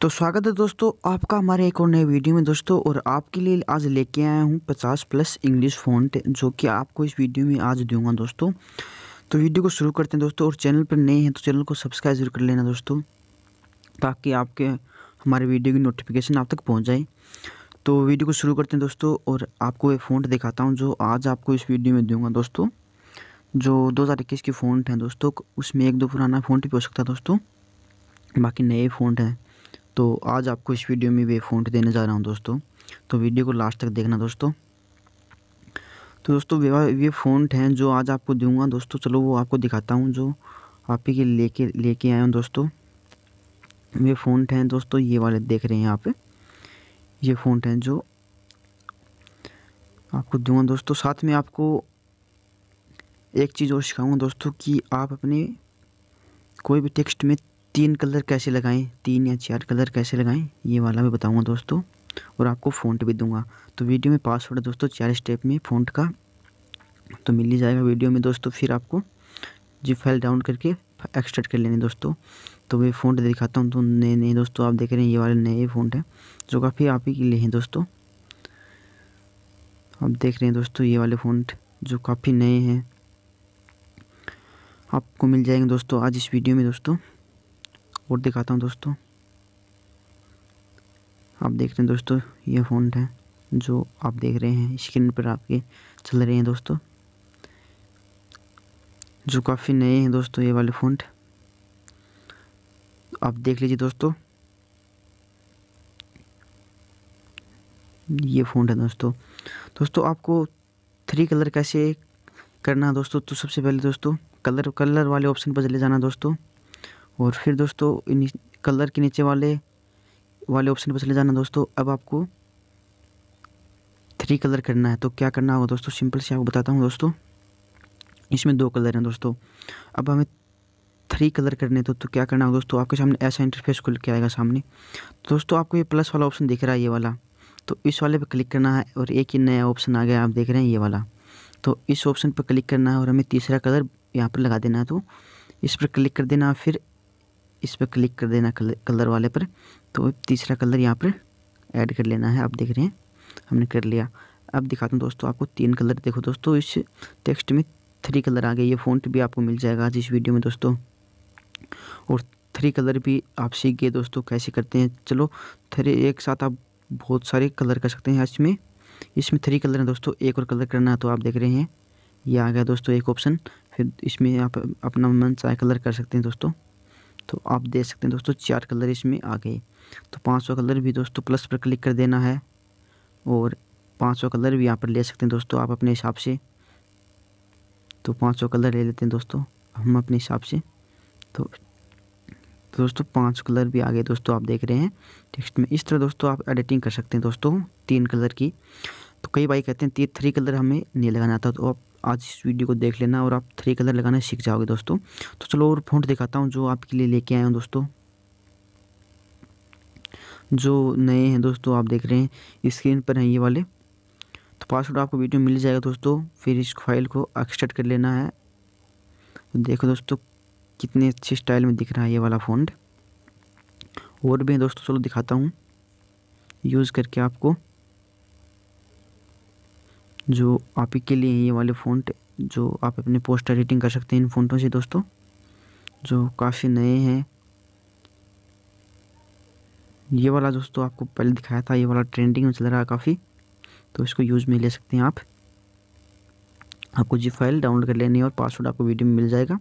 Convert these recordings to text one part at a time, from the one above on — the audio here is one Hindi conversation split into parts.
तो स्वागत है दोस्तों आपका हमारे एक और नए वीडियो में दोस्तों और आपके लिए आज लेके आया हूँ 50 प्लस इंग्लिश फॉन्ट जो कि आपको इस वीडियो में आज दूंगा दोस्तों तो वीडियो को शुरू करते हैं दोस्तों और चैनल पर नए हैं तो चैनल को सब्सक्राइब जरूर कर लेना दोस्तों ताकि आपके हमारे वीडियो की नोटिफिकेशन आप तक पहुँच जाए तो वीडियो को शुरू करते हैं दोस्तों और आपको एक फ़ॉन्ट दिखाता हूँ जो आज आपको इस वीडियो में दूँगा दोस्तों जो दो हज़ार इक्कीस के फ़ॉन्ट हैं दोस्तों उसमें एक दो पुराना फ़ॉन्ट भी हो सकता है दोस्तों बाकी नए फ़ॉन्ट हैं तो आज आपको इस वीडियो में वे फ़ोन देने जा रहा हूँ दोस्तों तो वीडियो को लास्ट तक देखना दोस्तों तो दोस्तों ये फ़ोन हैं जो आज आपको दूंगा दोस्तों चलो वो आपको दिखाता हूँ जो आप ही के लेके लेके आए हूँ दोस्तों वे फोन हैं दोस्तों ये वाले देख रहे हैं आप ये फोन हैं जो आपको दूंगा दोस्तों साथ में आपको एक चीज़ और सिखाऊंगा दोस्तों कि आप अपने कोई भी टेक्स्ट में तीन कलर कैसे लगाएं तीन या चार कलर कैसे लगाएं ये वाला मैं बताऊंगा दोस्तों और आपको फ़ॉन्ट भी दूंगा तो वीडियो में पासवर्ड है दोस्तों चार स्टेप में फ़ॉन्ट का तो मिल ही जाएगा वीडियो में दोस्तों फिर आपको जी फाइल डाउन करके एक्सट्रैक्ट कर लेने दोस्तों तो मैं फ़ॉन्ट दिखाता हूँ तो नए नए दोस्तों आप देख रहे हैं ये वाले नए फोन हैं जो काफ़ी आप ही के लिए हैं दोस्तों आप देख रहे हैं दोस्तों ये वाले फ़ोन जो काफ़ी नए हैं आपको मिल जाएंगे दोस्तों आज इस वीडियो में दोस्तों और दिखाता हूँ दोस्तों आप देख रहे हैं दोस्तों ये फ़ोन है जो आप देख रहे हैं स्क्रीन पर आपके चल रहे हैं दोस्तों जो काफ़ी नए हैं दोस्तों ये वाले फ़ोन आप देख लीजिए दोस्तों ये फ़ोन है दोस्तों दोस्तों आपको थ्री कलर कैसे करना है दोस्तों तो सबसे पहले दोस्तों कलर कलर वाले ऑप्शन पर चले जाना दोस्तों और फिर दोस्तों कलर के नीचे वाले वाले ऑप्शन पर चले जाना दोस्तों अब आपको थ्री कलर करना है तो क्या करना होगा दोस्तों सिंपल से आपको बताता हूँ दोस्तों इसमें दो कलर हैं दोस्तों अब हमें थ्री कलर करने तो तो क्या करना होगा दोस्तों आपके सामने ऐसा इंटरफेस खुल के आएगा सामने तो दोस्तों आपको ये प्लस वाला ऑप्शन दिख रहा है ये वाला तो इस वाले पर क्लिक करना है और एक ही नया ऑप्शन आ गया आप देख रहे हैं ये वाला तो इस ऑप्शन पर क्लिक करना है और हमें तीसरा कलर यहाँ पर लगा देना है तो इस पर क्लिक कर देना फिर इस पर क्लिक कर देना कलर वाले पर तो तीसरा कलर यहाँ पर ऐड कर लेना है आप देख रहे हैं हमने कर लिया अब दिखाता हूँ दोस्तों आपको तीन कलर देखो दोस्तों इस टेक्स्ट में थ्री कलर आ गए ये फ़ॉन्ट भी आपको मिल जाएगा आज इस वीडियो में दोस्तों और थ्री कलर भी आप सीख गए दोस्तों कैसे करते हैं चलो थ्री एक साथ आप बहुत सारे कलर कर सकते हैं इसमें इसमें थ्री कलर हैं दोस्तों एक और कलर करना है तो आप देख रहे हैं ये आ गया दोस्तों एक ऑप्शन फिर इसमें आप अपना मन चाहे कलर कर सकते हैं दोस्तों तो आप देख सकते हैं दोस्तों चार कलर इसमें आ गए तो पाँच कलर भी दोस्तों प्लस पर क्लिक कर देना है और पाँच कलर भी यहाँ पर ले सकते हैं दोस्तों आप अपने हिसाब से तो पाँच कलर ले लेते हैं दोस्तों हम अपने हिसाब से तो दोस्तों पांच कलर भी आ गए दोस्तों आप देख रहे हैं टेक्स्ट में इस तरह दोस्तों आप एडिटिंग कर सकते हैं दोस्तों तीन कलर की तो कई भाई कहते हैं तीन थ्री कलर हमें नहीं लगाना था तो आप आज इस वीडियो को देख लेना और आप थ्री कलर लगाना सीख जाओगे दोस्तों तो चलो और फोन दिखाता हूँ जो आपके लिए लेके आया हूँ दोस्तों जो नए हैं दोस्तों आप देख रहे हैं स्क्रीन पर हैं ये वाले तो पासवर्ड आपको वीडियो मिल जाएगा दोस्तों फिर इस फाइल को एक्सटेट कर लेना है तो देखो दोस्तों कितने अच्छे स्टाइल में दिख रहा है ये वाला फोन और भी दोस्तों चलो दिखाता हूँ यूज़ करके आपको जो आप ही के लिए ये वाले फ़ोन जो आप अपने पोस्ट एडिटिंग कर सकते हैं इन फ़ोनों से दोस्तों जो काफ़ी नए हैं ये वाला दोस्तों आपको पहले दिखाया था ये वाला ट्रेंडिंग में चल रहा है काफ़ी तो इसको यूज़ में ले सकते हैं आप आपको जी फाइल डाउनलोड कर लेनी है और पासवर्ड आपको वीडियो में मिल जाएगा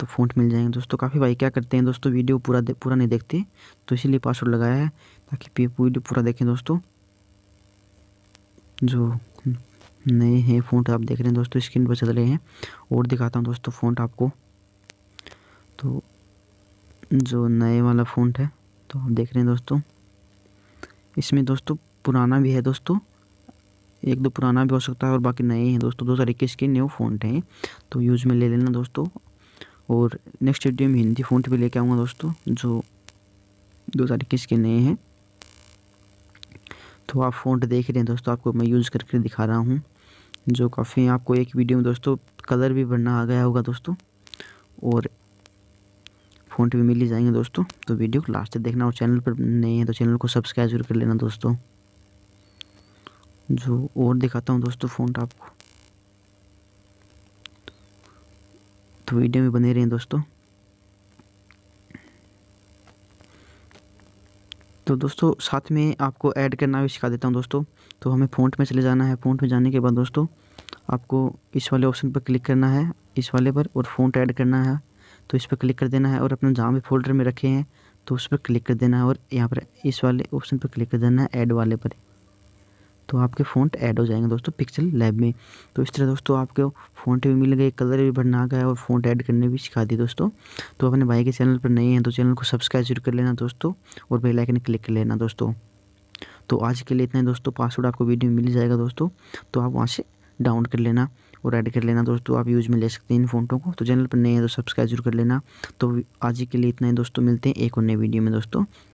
तो फ़ोन मिल जाएंगे दोस्तों काफ़ी भाई क्या करते हैं दोस्तों वीडियो पूरा पूरा नहीं देखते तो इसीलिए पासवर्ड लगाया है ताकि वीडियो पूरा देखें दोस्तों जो नए हैं फ़ोन तो आप देख रहे हैं दोस्तों स्क्रीन पर चल रहे हैं और दिखाता हूँ दोस्तों फ़ोन तो आपको तो जो नए वाला फ़ोन है तो आप देख रहे हैं दोस्तों इसमें दोस्तों पुराना भी है दोस्तों एक दो पुराना भी हो सकता है और बाकी नए हैं दोस्तों दो हज़ार इक्कीस के न्यू फ़ोन हैं तो यूज़ में ले लेना दोस्तों और नेक्स्ट वीडियो में हिंदी फ़ोन भी लेके आऊँगा दोस्तों जो दो हज़ार इक्कीस के नए हैं तो आप फ़ोन देख रहे हैं दोस्तों आपको मैं यूज़ करके दिखा रहा हूँ जो काफ़ी आपको एक वीडियो में दोस्तों कलर भी बढ़ना आ गया होगा दोस्तों और फ़ॉन्ट भी मिल ही जाएंगे दोस्तों तो वीडियो को लास्ट तक देखना और चैनल पर नहीं है तो चैनल को सब्सक्राइब जरूर कर लेना दोस्तों जो और दिखाता हूँ दोस्तों फ़ॉन्ट आपको तो वीडियो में बने रहें दोस्तों तो दोस्तों साथ में आपको ऐड करना भी सिखा देता हूँ दोस्तों तो हमें फ़ॉन्ट में चले जाना है फ़ॉन्ट में जाने के बाद दोस्तों आपको इस वाले ऑप्शन पर क्लिक करना है इस वाले पर और फ़ॉन्ट ऐड करना है तो इस पर क्लिक कर देना है और अपने जहाँ भी फोल्डर में रखे हैं तो उस पर क्लिक कर देना है और यहाँ पर इस वाले ऑप्शन पर क्लिक कर देना है ऐड वाले पर तो आपके फ़ॉन्ट ऐड हो जाएंगे दोस्तों पिक्सल लैब में तो इस तरह दोस्तों आपके फ़ॉन्ट भी मिल गए कलर भी भरना आ गया और फ़ॉन्ट ऐड करने भी सिखा दी दोस्तों तो अपने भाई के चैनल पर नए हैं तो चैनल को सब्सक्राइब जरूर कर लेना दोस्तों और बेल आइकन क्लिक कर लेना दोस्तों तो आज के लिए इतना ही दोस्तों पासवर्ड आपको वीडियो में मिल जाएगा दोस्तों तो आप वहाँ से डाउन कर लेना और ऐड कर लेना दोस्तों आप यूज़ में ले सकते हैं इन फ़ोटो को तो चैनल पर नए हैं तो सब्सक्राइब जरूर कर लेना तो आज के लिए इतना ही दोस्तों मिलते हैं एक और नए वीडियो में दोस्तों